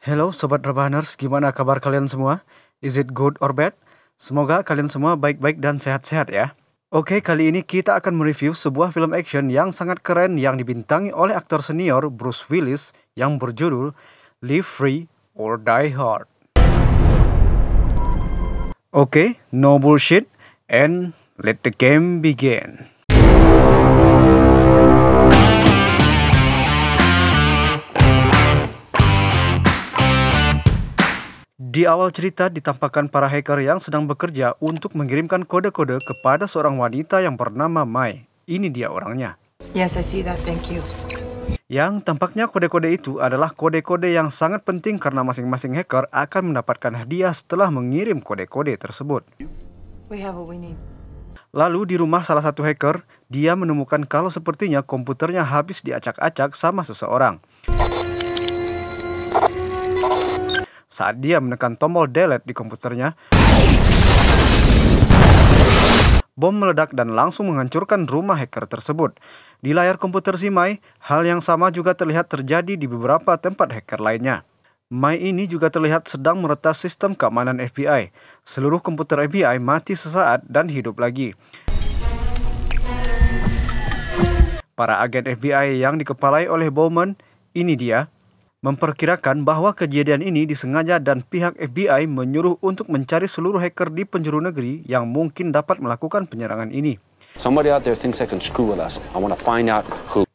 Hello Sobat Rebahaners, gimana kabar kalian semua? Is it good or bad? Semoga kalian semua baik-baik dan sehat-sehat ya. Oke, kali ini kita akan mereview sebuah film action yang sangat keren yang dibintangi oleh aktor senior Bruce Willis yang berjudul Live Free or Die Hard. Oke, no bullshit and let the game begin. Di awal cerita ditampakkan para hacker yang sedang bekerja untuk mengirimkan kode-kode kepada seorang wanita yang bernama Mai. Ini dia orangnya. Yes, I see that. Thank you. Yang tampaknya kode-kode itu adalah kode-kode yang sangat penting karena masing-masing hacker akan mendapatkan hadiah setelah mengirim kode-kode tersebut. We have what we need. Lalu di rumah salah satu hacker, dia menemukan kalau sepertinya komputernya habis diacak-acak sama seseorang saat dia menekan tombol delete di komputernya. Bom meledak dan langsung menghancurkan rumah hacker tersebut. Di layar komputer si Mai, hal yang sama juga terlihat terjadi di beberapa tempat hacker lainnya. Mai ini juga terlihat sedang meretas sistem keamanan FBI. Seluruh komputer FBI mati sesaat dan hidup lagi. Para agen FBI yang dikepalai oleh Bowman, ini dia memperkirakan bahwa kejadian ini disengaja dan pihak FBI menyuruh untuk mencari seluruh hacker di penjuru negeri yang mungkin dapat melakukan penyerangan ini.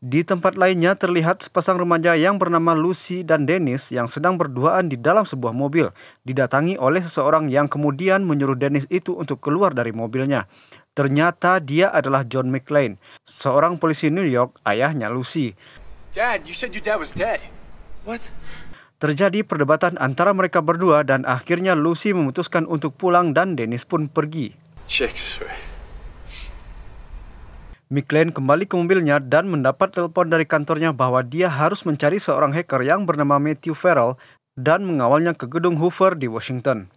Di tempat lainnya terlihat sepasang remaja yang bernama Lucy dan Dennis yang sedang berduaan di dalam sebuah mobil, didatangi oleh seseorang yang kemudian menyuruh Dennis itu untuk keluar dari mobilnya. Ternyata dia adalah John McLean, seorang polisi New York, ayahnya Lucy. Dad, you said your dad was dead. What? Terjadi perdebatan antara mereka berdua dan akhirnya Lucy memutuskan untuk pulang dan Dennis pun pergi. Chicks, McLean kembali ke mobilnya dan mendapat telepon dari kantornya bahwa dia harus mencari seorang hacker yang bernama Matthew Farrell dan mengawalnya ke gedung Hoover di Washington.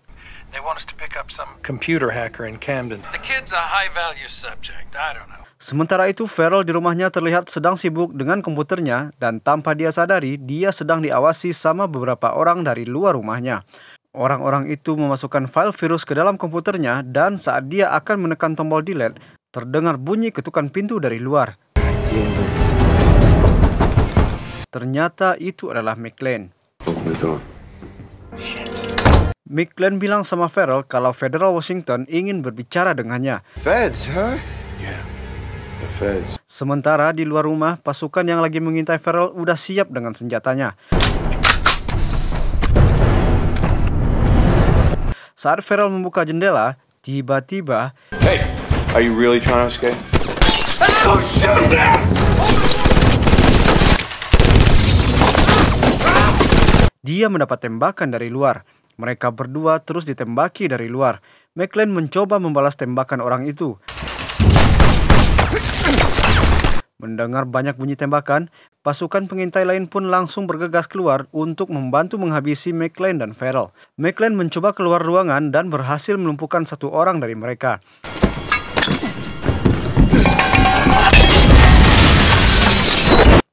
computer hacker in Camden. The kid's a high value subject. I don't know. Sementara itu, Farrell di rumahnya terlihat sedang sibuk dengan komputernya dan tanpa dia sadari, dia sedang diawasi sama beberapa orang dari luar rumahnya. Orang-orang itu memasukkan file virus ke dalam komputernya dan saat dia akan menekan tombol delete, terdengar bunyi ketukan pintu dari luar. Ternyata itu adalah McLean. McLean bilang sama Farrell kalau Federal Washington ingin berbicara dengannya. Feds, huh? Sementara di luar rumah, pasukan yang lagi mengintai Ferel udah siap dengan senjatanya. Saat Ferel membuka jendela, tiba-tiba... Hey, are you really trying to escape? Oh, shoot Dia mendapat tembakan dari luar. Mereka berdua terus ditembaki dari luar. McLean mencoba membalas tembakan orang itu. Mendengar banyak bunyi tembakan, pasukan pengintai lain pun langsung bergegas keluar untuk membantu menghabisi McLean dan Farrell. McLean mencoba keluar ruangan dan berhasil melumpuhkan satu orang dari mereka.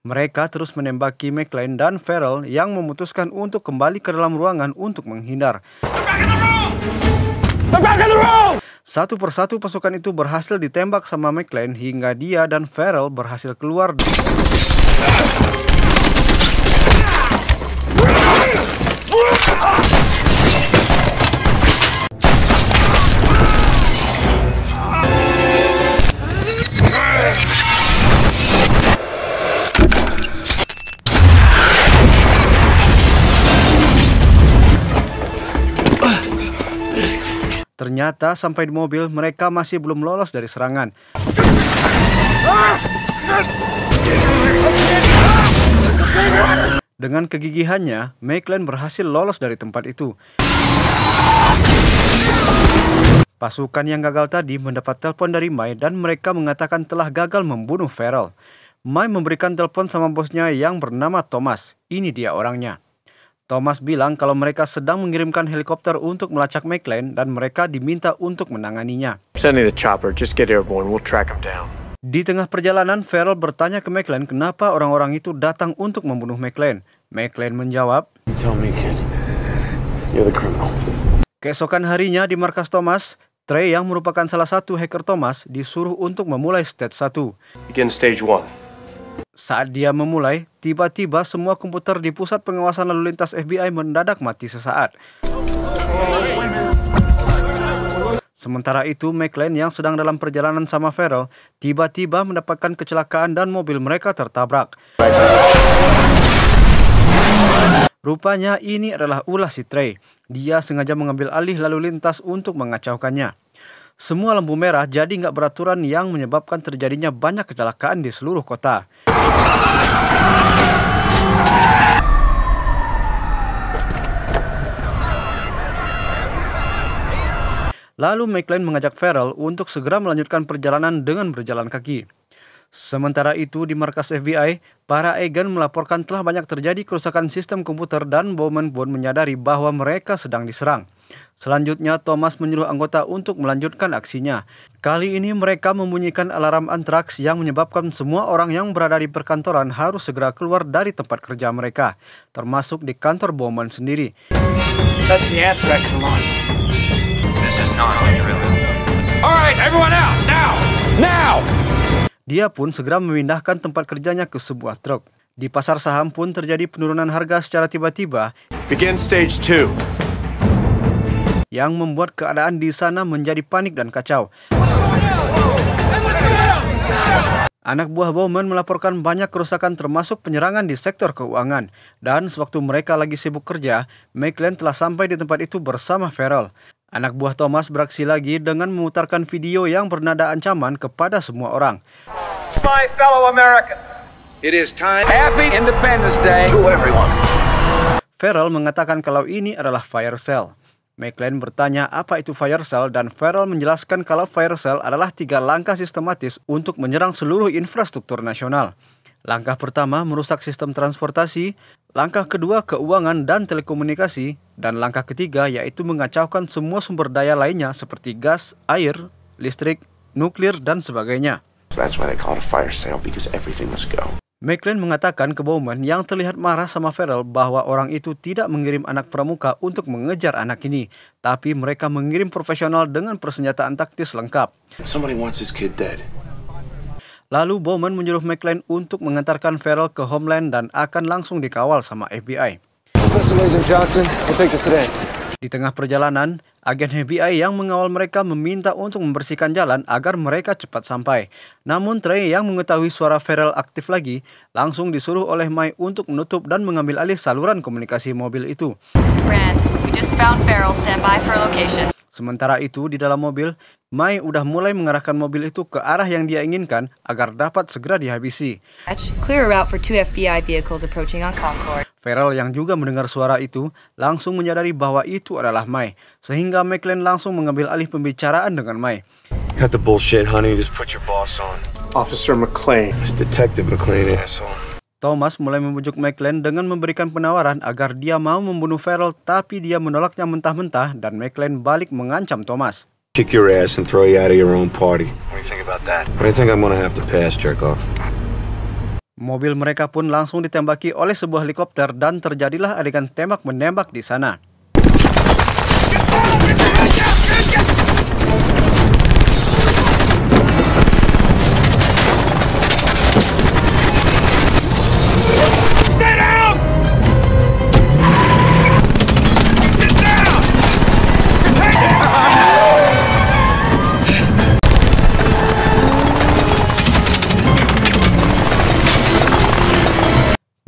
Mereka terus menembaki McLean dan Farrell yang memutuskan untuk kembali ke dalam ruangan untuk menghindar. Satu persatu pasukan itu berhasil ditembak sama McLean hingga dia dan Farrell berhasil keluar. Ternyata sampai di mobil mereka masih belum lolos dari serangan. Dengan kegigihannya, Maitland berhasil lolos dari tempat itu. Pasukan yang gagal tadi mendapat telepon dari Mai dan mereka mengatakan telah gagal membunuh Feral. Mai memberikan telepon sama bosnya yang bernama Thomas. Ini dia orangnya. Thomas bilang kalau mereka sedang mengirimkan helikopter untuk melacak McLean dan mereka diminta untuk menanganinya. Di tengah perjalanan, Farrell bertanya ke McLean kenapa orang-orang itu datang untuk membunuh McLean. McLean menjawab, Keesokan harinya di markas Thomas, Trey yang merupakan salah satu hacker Thomas disuruh untuk memulai stage 1. Begin stage 1. Saat dia memulai, tiba-tiba semua komputer di pusat pengawasan lalu lintas FBI mendadak mati sesaat. Sementara itu, McLean yang sedang dalam perjalanan sama Vero, tiba-tiba mendapatkan kecelakaan dan mobil mereka tertabrak. Rupanya ini adalah ulah si Trey. Dia sengaja mengambil alih lalu lintas untuk mengacaukannya semua lampu merah jadi nggak beraturan yang menyebabkan terjadinya banyak kecelakaan di seluruh kota. Lalu McLean mengajak Farrell untuk segera melanjutkan perjalanan dengan berjalan kaki. Sementara itu di markas FBI, para agen melaporkan telah banyak terjadi kerusakan sistem komputer dan Bowman pun menyadari bahwa mereka sedang diserang. Selanjutnya, Thomas menyuruh anggota untuk melanjutkan aksinya. Kali ini mereka membunyikan alarm antraks yang menyebabkan semua orang yang berada di perkantoran harus segera keluar dari tempat kerja mereka, termasuk di kantor Bowman sendiri. Dia pun segera memindahkan tempat kerjanya ke sebuah truk. Di pasar saham pun terjadi penurunan harga secara tiba-tiba. Begin stage 2 yang membuat keadaan di sana menjadi panik dan kacau. Anak buah Bowman melaporkan banyak kerusakan termasuk penyerangan di sektor keuangan. Dan sewaktu mereka lagi sibuk kerja, McLean telah sampai di tempat itu bersama Farrell. Anak buah Thomas beraksi lagi dengan memutarkan video yang bernada ancaman kepada semua orang. My Farrell mengatakan kalau ini adalah fire cell. McLean bertanya apa itu fire sale dan Farrell menjelaskan kalau fire sale adalah tiga langkah sistematis untuk menyerang seluruh infrastruktur nasional. Langkah pertama merusak sistem transportasi, langkah kedua keuangan dan telekomunikasi, dan langkah ketiga yaitu mengacaukan semua sumber daya lainnya seperti gas, air, listrik, nuklir, dan sebagainya. That's why they call it a fire sale because everything must go. McLean mengatakan ke Bowman yang terlihat marah sama Farrell bahwa orang itu tidak mengirim anak pramuka untuk mengejar anak ini, tapi mereka mengirim profesional dengan persenjataan taktis lengkap. Lalu Bowman menyuruh McLean untuk mengantarkan Farrell ke Homeland dan akan langsung dikawal sama FBI. Di tengah perjalanan, agen FBI yang mengawal mereka meminta untuk membersihkan jalan agar mereka cepat sampai. Namun Trey yang mengetahui suara Ferel aktif lagi, langsung disuruh oleh Mai untuk menutup dan mengambil alih saluran komunikasi mobil itu. Rand, we just found Stand by for location. Sementara itu, di dalam mobil, Mai udah mulai mengarahkan mobil itu ke arah yang dia inginkan agar dapat segera dihabisi. Clear route for two FBI vehicles approaching on Concord. Farrell yang juga mendengar suara itu langsung menyadari bahwa itu adalah Mai, sehingga McLean langsung mengambil alih pembicaraan dengan Mai. Cut the bullshit, honey. Just put your boss on. Officer McLean. It's Detective McLean, asshole. Thomas mulai membujuk McLean dengan memberikan penawaran agar dia mau membunuh Farrell, tapi dia menolaknya mentah-mentah dan McLean balik mengancam Thomas. Kick your ass and throw you out of your own party. What do you think about that? What do you think I'm gonna have to pass, jerk off. Mobil mereka pun langsung ditembaki oleh sebuah helikopter dan terjadilah adegan tembak-menembak di sana.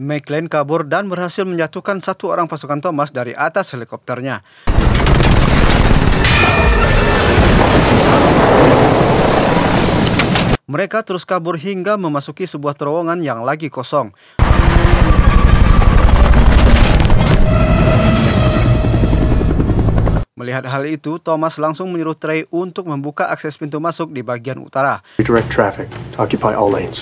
McLean kabur dan berhasil menjatuhkan satu orang pasukan Thomas dari atas helikopternya. Mereka terus kabur hingga memasuki sebuah terowongan yang lagi kosong. Melihat hal itu, Thomas langsung menyuruh Trey untuk membuka akses pintu masuk di bagian utara. Redirect traffic. Occupy all lanes.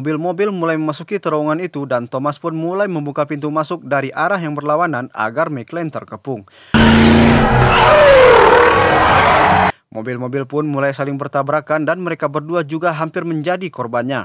Mobil-mobil mulai memasuki terowongan itu dan Thomas pun mulai membuka pintu masuk dari arah yang berlawanan agar McLean terkepung. Mobil-mobil pun mulai saling bertabrakan dan mereka berdua juga hampir menjadi korbannya.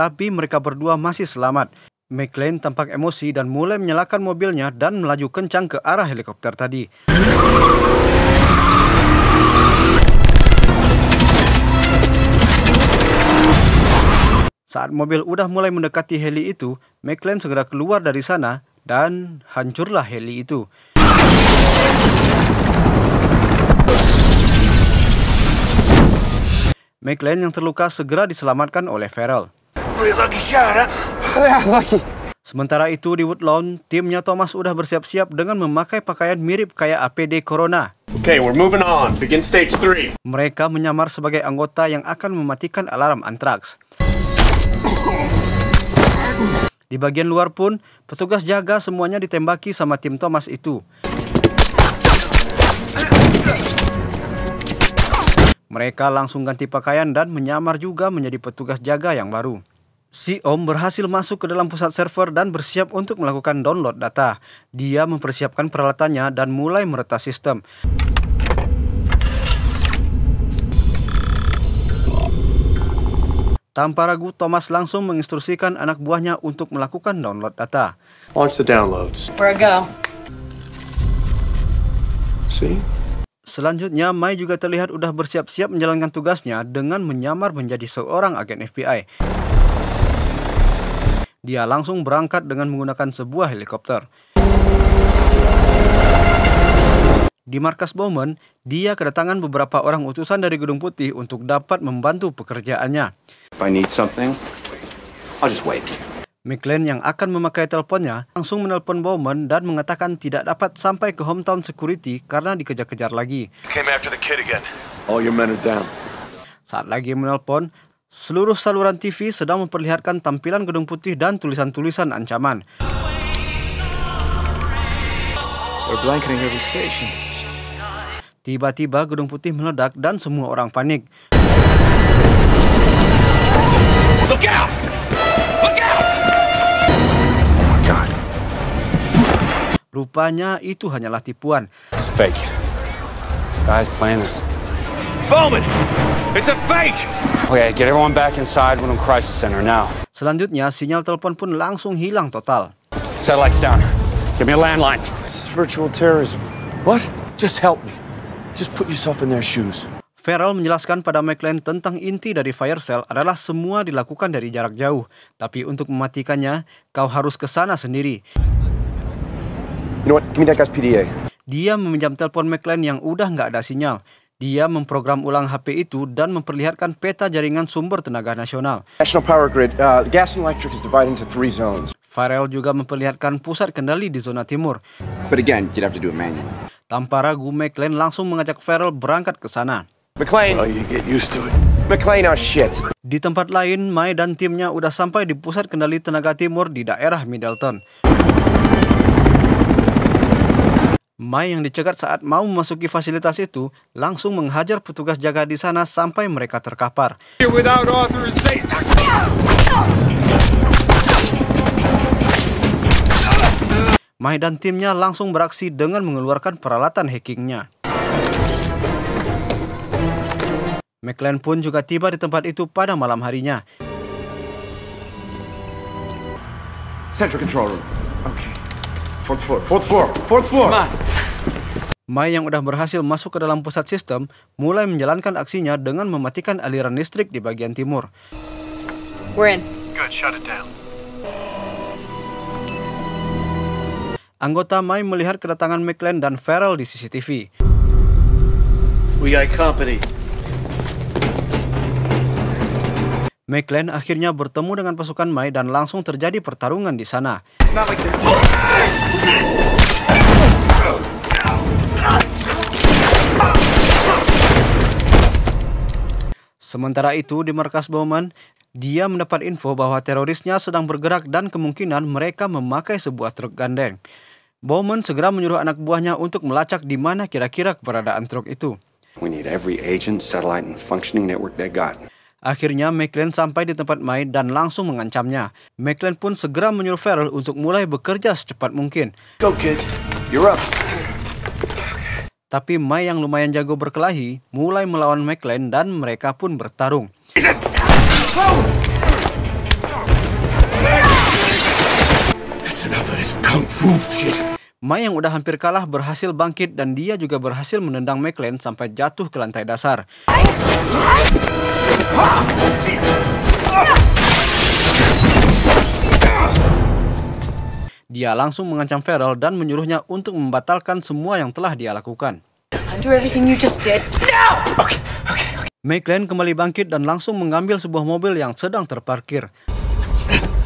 tapi mereka berdua masih selamat. McLean tampak emosi dan mulai menyalakan mobilnya dan melaju kencang ke arah helikopter tadi. Saat mobil udah mulai mendekati heli itu, McLean segera keluar dari sana dan hancurlah heli itu. McLean yang terluka segera diselamatkan oleh Farrell. Ya, Sementara itu di Woodlawn, timnya Thomas sudah bersiap-siap dengan memakai pakaian mirip kayak APD Corona. Okay, we're moving on. Begin stage three. Mereka menyamar sebagai anggota yang akan mematikan alarm antraks. Di bagian luar pun, petugas jaga semuanya ditembaki sama tim Thomas itu. Mereka langsung ganti pakaian dan menyamar juga menjadi petugas jaga yang baru. Si Om berhasil masuk ke dalam pusat server dan bersiap untuk melakukan download data. Dia mempersiapkan peralatannya dan mulai meretas sistem. Tanpa ragu, Thomas langsung menginstruksikan anak buahnya untuk melakukan download data. Launch the downloads. Where I go. See? Selanjutnya, Mai juga terlihat sudah bersiap-siap menjalankan tugasnya dengan menyamar menjadi seorang agen FBI. Dia langsung berangkat dengan menggunakan sebuah helikopter. Di markas Bowman, dia kedatangan beberapa orang utusan dari Gedung Putih untuk dapat membantu pekerjaannya. If I need something, I'll just wait. McLean yang akan memakai teleponnya langsung menelpon Bowman dan mengatakan tidak dapat sampai ke hometown security karena dikejar-kejar lagi. Saat lagi menelpon, seluruh saluran TV sedang memperlihatkan tampilan gedung putih dan tulisan-tulisan ancaman. Tiba-tiba gedung putih meledak dan semua orang panik. Rupanya itu hanyalah tipuan. It's fake. This guy's playing this. Bowman, it's a fake. Okay, get everyone back inside I'm Crisis Center now. Selanjutnya, sinyal telepon pun langsung hilang total. Satellites down. Give me a landline. This is virtual terrorism. What? Just help me. Just put yourself in their shoes. Farrell menjelaskan pada McLean tentang inti dari fire cell adalah semua dilakukan dari jarak jauh, tapi untuk mematikannya, kau harus ke sana sendiri. You know what? Give me that guy's PDA. Dia meminjam telepon McLean yang udah nggak ada sinyal. Dia memprogram ulang HP itu dan memperlihatkan peta jaringan sumber tenaga nasional. National power grid, uh, gas and electric is divided into three zones. Farel juga memperlihatkan pusat kendali di zona timur. But again, you'd have to do it manually. Tanpa ragu, McLean langsung mengajak Farel berangkat ke sana. McLean, well, you get used to it. McLean, oh shit. Di tempat lain, Mai dan timnya udah sampai di pusat kendali tenaga timur di daerah Middleton. Mai yang dicegat saat mau memasuki fasilitas itu langsung menghajar petugas jaga di sana sampai mereka terkapar. Mai dan timnya langsung beraksi dengan mengeluarkan peralatan hackingnya. McLean pun juga tiba di tempat itu pada malam harinya. Central control room. Okay. Fourth floor, fourth floor, fourth floor. Mai yang sudah berhasil masuk ke dalam pusat sistem mulai menjalankan aksinya dengan mematikan aliran listrik di bagian timur. We're in. Good, shut it down. Anggota Mai melihat kedatangan McLean dan Farrell di CCTV. We got company. McLean akhirnya bertemu dengan pasukan Mai dan langsung terjadi pertarungan di sana. It's not like Sementara itu di markas Bowman, dia mendapat info bahwa terorisnya sedang bergerak dan kemungkinan mereka memakai sebuah truk gandeng. Bowman segera menyuruh anak buahnya untuk melacak di mana kira-kira keberadaan truk itu. Akhirnya McLean sampai di tempat Mai dan langsung mengancamnya. McLean pun segera menyuruh Farrell untuk mulai bekerja secepat mungkin. Go kid, you're up. Tapi Mai yang lumayan jago berkelahi mulai melawan McLean dan mereka pun bertarung. That's enough of this kung fu shit. May yang udah hampir kalah berhasil bangkit dan dia juga berhasil menendang McLean sampai jatuh ke lantai dasar. Dia langsung mengancam Feral dan menyuruhnya untuk membatalkan semua yang telah dia lakukan. McLean kembali bangkit dan langsung mengambil sebuah mobil yang sedang terparkir.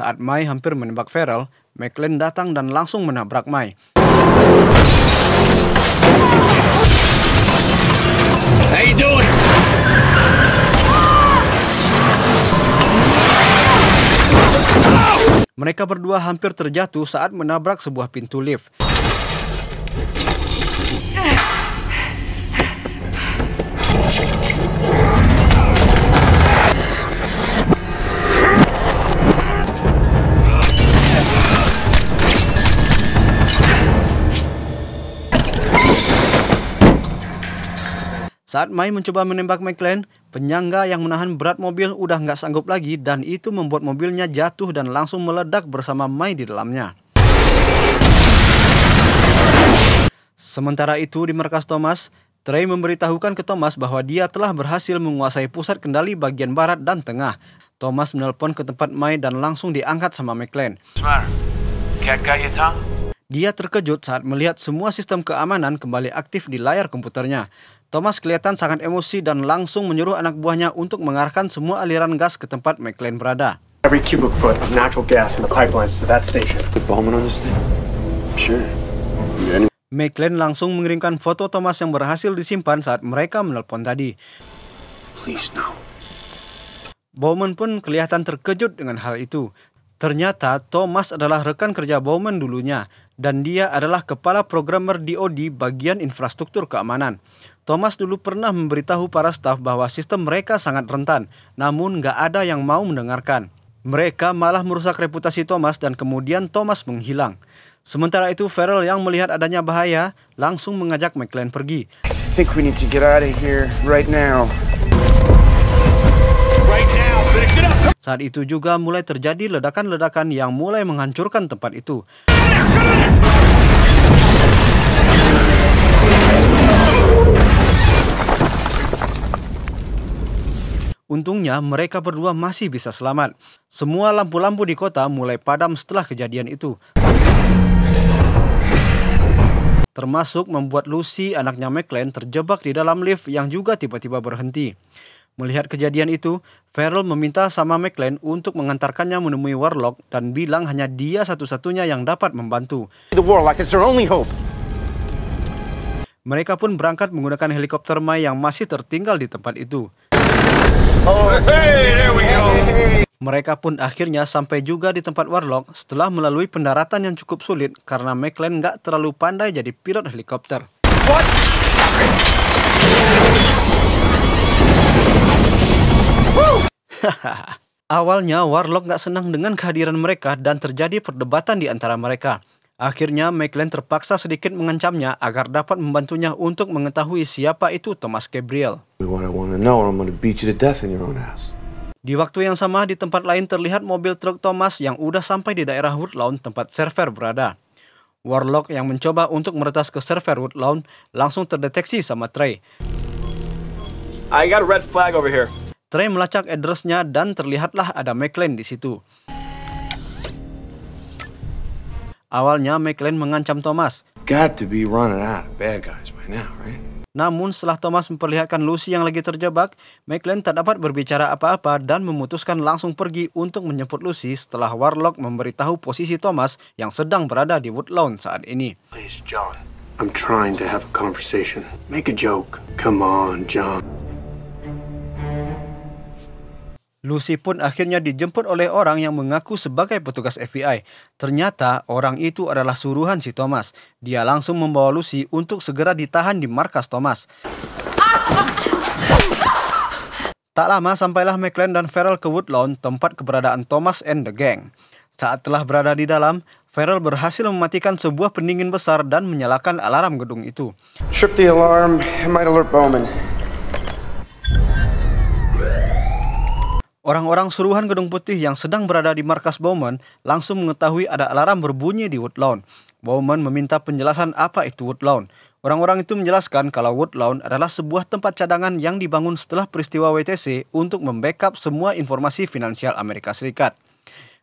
Saat Mai hampir menembak Feral, McLean datang dan langsung menabrak Mai. How you Mereka berdua hampir terjatuh saat menabrak sebuah pintu lift. Saat Mai mencoba menembak McLean, penyangga yang menahan berat mobil udah nggak sanggup lagi dan itu membuat mobilnya jatuh dan langsung meledak bersama Mai di dalamnya. Sementara itu di markas Thomas, Trey memberitahukan ke Thomas bahwa dia telah berhasil menguasai pusat kendali bagian barat dan tengah. Thomas menelpon ke tempat Mai dan langsung diangkat sama McLean. Dia terkejut saat melihat semua sistem keamanan kembali aktif di layar komputernya. Thomas kelihatan sangat emosi dan langsung menyuruh anak buahnya untuk mengarahkan semua aliran gas ke tempat McLean berada. Every cubic foot of natural gas in the pipelines to that station. Put Bowman on this thing? Sure. McLean langsung mengirimkan foto Thomas yang berhasil disimpan saat mereka menelpon tadi. Please now. Bowman pun kelihatan terkejut dengan hal itu. Ternyata Thomas adalah rekan kerja Bowman dulunya dan dia adalah kepala programmer DoD bagian infrastruktur keamanan. Thomas dulu pernah memberitahu para staf bahwa sistem mereka sangat rentan, namun nggak ada yang mau mendengarkan. Mereka malah merusak reputasi Thomas dan kemudian Thomas menghilang. Sementara itu, Farrell yang melihat adanya bahaya langsung mengajak McLean pergi. Saat itu juga mulai terjadi ledakan-ledakan yang mulai menghancurkan tempat itu. Untungnya mereka berdua masih bisa selamat. Semua lampu-lampu di kota mulai padam setelah kejadian itu. Termasuk membuat Lucy, anaknya McLean, terjebak di dalam lift yang juga tiba-tiba berhenti. Melihat kejadian itu, Farrell meminta sama McLean untuk mengantarkannya menemui Warlock dan bilang hanya dia satu-satunya yang dapat membantu. The Warlock is their only hope. Mereka pun berangkat menggunakan helikopter Mai yang masih tertinggal di tempat itu. Oh, mereka pun akhirnya sampai juga di tempat Warlock setelah melalui pendaratan yang cukup sulit karena McLean nggak terlalu pandai jadi pilot helikopter. What? Awalnya Warlock nggak senang dengan kehadiran mereka dan terjadi perdebatan di antara mereka. Akhirnya, McLean terpaksa sedikit mengancamnya agar dapat membantunya untuk mengetahui siapa itu Thomas Gabriel. Di waktu yang sama, di tempat lain terlihat mobil truk Thomas yang udah sampai di daerah Woodlawn tempat server berada. Warlock yang mencoba untuk meretas ke server Woodlawn langsung terdeteksi sama Trey. I got a red flag over here. Trey melacak addressnya dan terlihatlah ada McLean di situ. Awalnya McLean mengancam Thomas. Got to be out of bad guys by now, right? Namun setelah Thomas memperlihatkan Lucy yang lagi terjebak, McLean tak dapat berbicara apa-apa dan memutuskan langsung pergi untuk menjemput Lucy setelah Warlock memberitahu posisi Thomas yang sedang berada di Woodlawn saat ini. Please, John. I'm trying to have a conversation. Make a joke. Come on, John. Lucy pun akhirnya dijemput oleh orang yang mengaku sebagai petugas FBI. Ternyata orang itu adalah suruhan si Thomas. Dia langsung membawa Lucy untuk segera ditahan di markas Thomas. Tak lama sampailah McLean dan Farrell ke Woodlawn, tempat keberadaan Thomas and the Gang. Saat telah berada di dalam, Farrell berhasil mematikan sebuah pendingin besar dan menyalakan alarm gedung itu. Trip the alarm, it might alert Bowman. Orang-orang suruhan Gedung Putih yang sedang berada di markas Bowman langsung mengetahui ada alarm berbunyi di Woodlawn. Bowman meminta penjelasan apa itu Woodlawn. Orang-orang itu menjelaskan kalau Woodlawn adalah sebuah tempat cadangan yang dibangun setelah peristiwa WTC untuk membackup semua informasi finansial Amerika Serikat.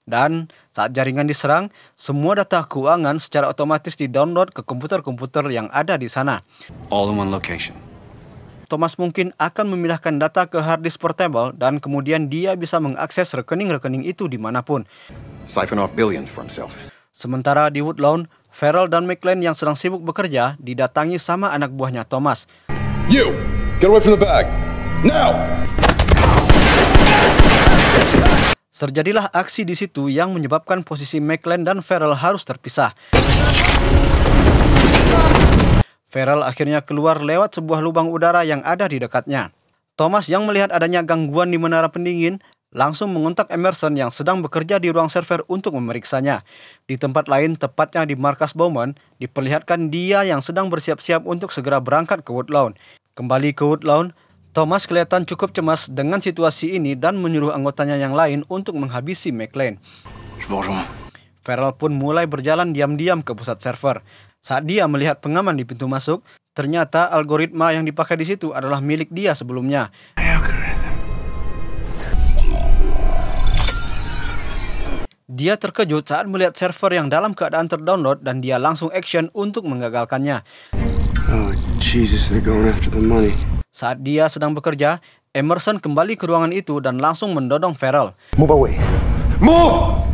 Dan saat jaringan diserang, semua data keuangan secara otomatis didownload ke komputer-komputer yang ada di sana. All in one location. Thomas mungkin akan memindahkan data ke hard disk portable dan kemudian dia bisa mengakses rekening-rekening itu dimanapun. Siphon off Sementara di Woodlawn, Farrell dan McLean yang sedang sibuk bekerja didatangi sama anak buahnya Thomas. You, get away from the bag. Now! Terjadilah aksi di situ yang menyebabkan posisi McLean dan Farrell harus terpisah. Feral akhirnya keluar lewat sebuah lubang udara yang ada di dekatnya. Thomas yang melihat adanya gangguan di menara pendingin langsung mengontak Emerson yang sedang bekerja di ruang server untuk memeriksanya. Di tempat lain, tepatnya di markas Bowman, diperlihatkan dia yang sedang bersiap-siap untuk segera berangkat ke Woodlawn. Kembali ke Woodlawn, Thomas kelihatan cukup cemas dengan situasi ini dan menyuruh anggotanya yang lain untuk menghabisi McLean. Feral pun mulai berjalan diam-diam ke pusat server. Saat dia melihat pengaman di pintu masuk, ternyata algoritma yang dipakai di situ adalah milik dia sebelumnya. Dia terkejut saat melihat server yang dalam keadaan terdownload dan dia langsung action untuk menggagalkannya. Oh, Jesus, going after the money. Saat dia sedang bekerja, Emerson kembali ke ruangan itu dan langsung mendodong Farrell. Move away. Move!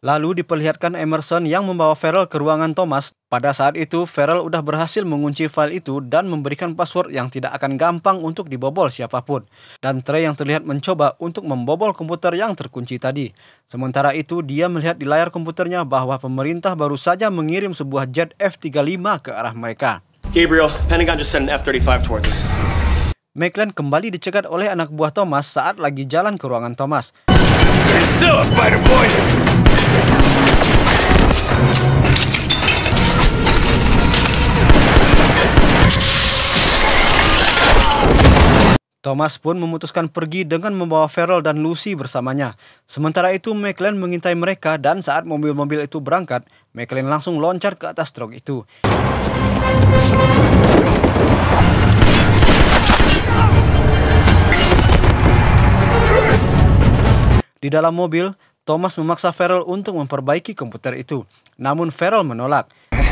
Lalu diperlihatkan Emerson yang membawa Farrell ke ruangan Thomas. Pada saat itu, Farrell sudah berhasil mengunci file itu dan memberikan password yang tidak akan gampang untuk dibobol siapapun. Dan Trey yang terlihat mencoba untuk membobol komputer yang terkunci tadi. Sementara itu, dia melihat di layar komputernya bahwa pemerintah baru saja mengirim sebuah jet F-35 ke arah mereka. Gabriel, Pentagon just sent an F-35 towards us. McLean kembali dicegat oleh anak buah Thomas saat lagi jalan ke ruangan Thomas. Still a spider boy. Thomas pun memutuskan pergi dengan membawa Farrell dan Lucy bersamanya. Sementara itu, McLean mengintai mereka dan saat mobil-mobil itu berangkat, McLean langsung loncat ke atas truk itu. Di dalam mobil, Thomas memaksa Farrell untuk memperbaiki komputer itu. Namun Farrell menolak. Eh.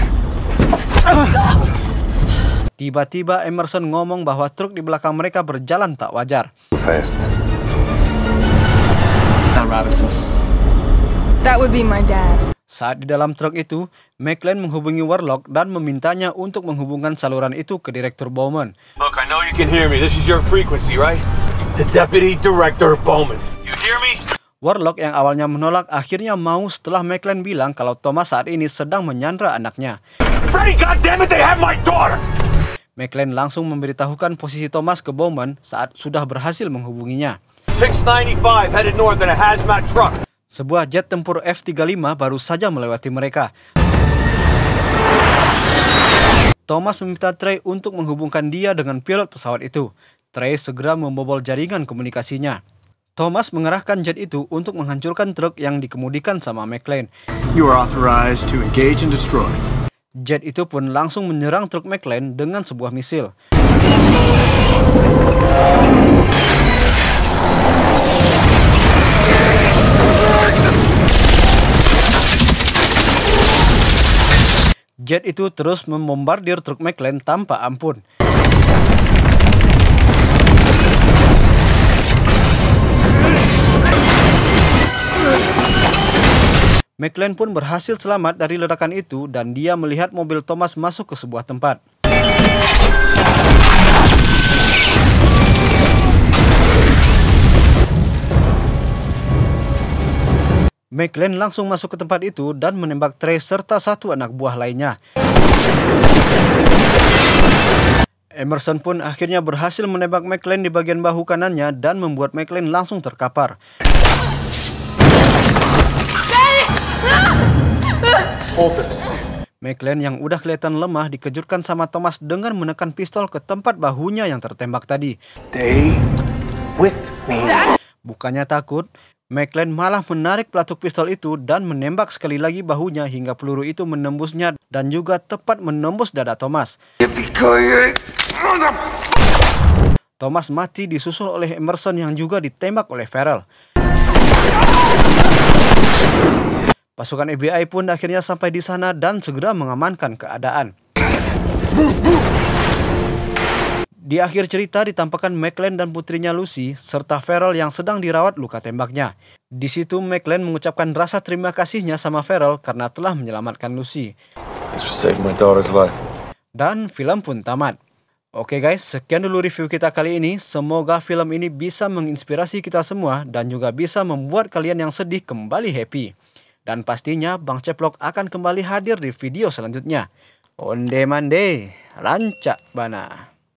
Tiba-tiba Emerson ngomong bahwa truk di belakang mereka berjalan tak wajar. First. That would be my dad. Saat di dalam truk itu, McLean menghubungi Warlock dan memintanya untuk menghubungkan saluran itu ke Direktur Bowman. Look, I know you can hear me. This is your frequency, right? The Deputy Director Bowman. You hear me? Warlock yang awalnya menolak akhirnya mau setelah McLean bilang kalau Thomas saat ini sedang menyandra anaknya. Freddy, goddammit, they have my daughter! McLean langsung memberitahukan posisi Thomas ke Bowman saat sudah berhasil menghubunginya. Sebuah jet tempur F-35 baru saja melewati mereka. Thomas meminta Trey untuk menghubungkan dia dengan pilot pesawat itu. Trey segera membobol jaringan komunikasinya. Thomas mengerahkan jet itu untuk menghancurkan truk yang dikemudikan sama McLean. You are authorized to engage and destroy. Jet itu pun langsung menyerang truk McLean dengan sebuah misil. Jet itu terus membombardir truk McLean tanpa ampun. McLean pun berhasil selamat dari ledakan itu dan dia melihat mobil Thomas masuk ke sebuah tempat. McLean langsung masuk ke tempat itu dan menembak Trey serta satu anak buah lainnya. Emerson pun akhirnya berhasil menembak McLean di bagian bahu kanannya dan membuat McLean langsung terkapar. McLean yang udah kelihatan lemah dikejutkan sama Thomas dengan menekan pistol ke tempat bahunya yang tertembak tadi. Stay with me. Bukannya takut, McLean malah menarik pelatuk pistol itu dan menembak sekali lagi bahunya hingga peluru itu menembusnya dan juga tepat menembus dada Thomas. Thomas mati disusul oleh Emerson yang juga ditembak oleh Farrell. Pasukan FBI pun akhirnya sampai di sana dan segera mengamankan keadaan. Di akhir cerita ditampakkan McLean dan putrinya Lucy serta Farrell yang sedang dirawat luka tembaknya. Di situ McLean mengucapkan rasa terima kasihnya sama Farrell karena telah menyelamatkan Lucy. Dan film pun tamat. Oke guys, sekian dulu review kita kali ini. Semoga film ini bisa menginspirasi kita semua dan juga bisa membuat kalian yang sedih kembali happy. Dan pastinya Bang Ceplok akan kembali hadir di video selanjutnya. Onde mande, lancak bana.